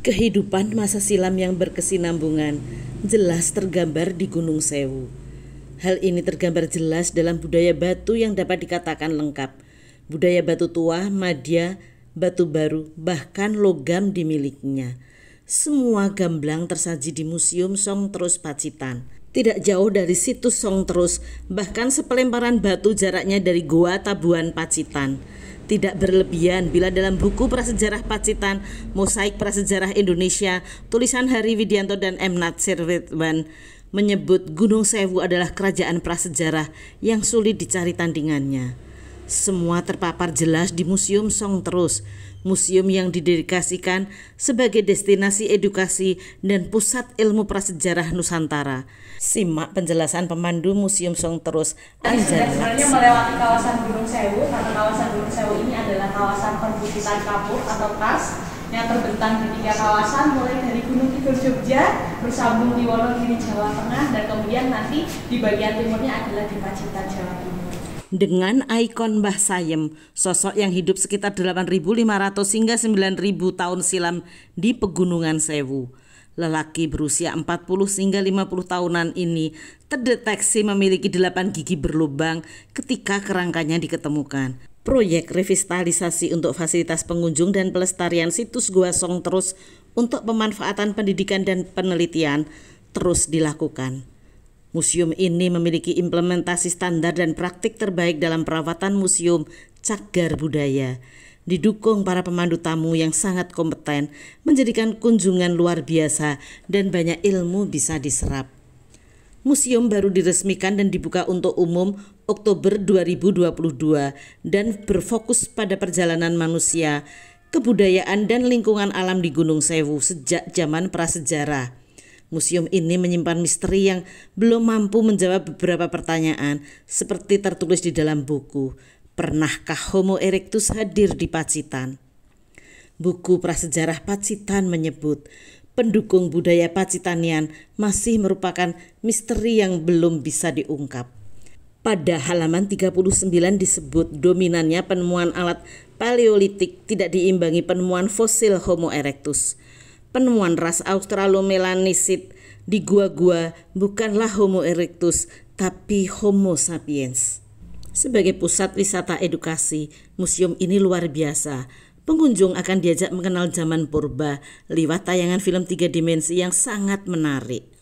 Kehidupan masa silam yang berkesinambungan jelas tergambar di Gunung Sewu. Hal ini tergambar jelas dalam budaya batu yang dapat dikatakan lengkap. Budaya batu tua, madya, batu baru, bahkan logam dimilikinya. Semua gamblang tersaji di Museum Song Terus Pacitan. Tidak jauh dari situs Song Terus, bahkan sepelemparan batu jaraknya dari Goa Tabuan Pacitan tidak berlebihan. Bila dalam buku Prasejarah Pacitan, Mosaik Prasejarah Indonesia, tulisan Hari Widianto dan M. Natsir Ridwan menyebut Gunung Sewu adalah kerajaan prasejarah yang sulit dicari tandingannya. Semua terpapar jelas di Museum Song Terus, museum yang didedikasikan sebagai destinasi edukasi dan pusat ilmu prasejarah Nusantara. Simak penjelasan pemandu Museum Song Terus, Anjar Sebenarnya melewati kawasan Gunung Sewu, karena kawasan Gunung Sewu ini adalah kawasan perbukitan kapur atau kars yang terbentang di tiga kawasan mulai dari Gunung Kidul Jogja bersambung di Wonogiri Jawa Tengah dan kemudian nanti di bagian timurnya adalah di Pacitan Jawa Timur dengan ikon Mbah Sayem, sosok yang hidup sekitar 8.500 hingga 9.000 tahun silam di Pegunungan Sewu. Lelaki berusia 40 hingga 50 tahunan ini terdeteksi memiliki 8 gigi berlubang ketika kerangkanya diketemukan. Proyek revitalisasi untuk fasilitas pengunjung dan pelestarian situs Gua Song terus untuk pemanfaatan pendidikan dan penelitian terus dilakukan. Museum ini memiliki implementasi standar dan praktik terbaik dalam perawatan museum cagar budaya. Didukung para pemandu tamu yang sangat kompeten, menjadikan kunjungan luar biasa dan banyak ilmu bisa diserap. Museum baru diresmikan dan dibuka untuk umum Oktober 2022 dan berfokus pada perjalanan manusia, kebudayaan dan lingkungan alam di Gunung Sewu sejak zaman prasejarah. Museum ini menyimpan misteri yang belum mampu menjawab beberapa pertanyaan seperti tertulis di dalam buku Pernahkah Homo erectus hadir di Pacitan? Buku prasejarah Pacitan menyebut pendukung budaya Pacitanian masih merupakan misteri yang belum bisa diungkap. Pada halaman 39 disebut dominannya penemuan alat paleolitik tidak diimbangi penemuan fosil Homo erectus penemuan ras Australomelanesid di gua-gua bukanlah Homo erectus tapi Homo sapiens. Sebagai pusat wisata edukasi, museum ini luar biasa. Pengunjung akan diajak mengenal zaman purba lewat tayangan film tiga dimensi yang sangat menarik.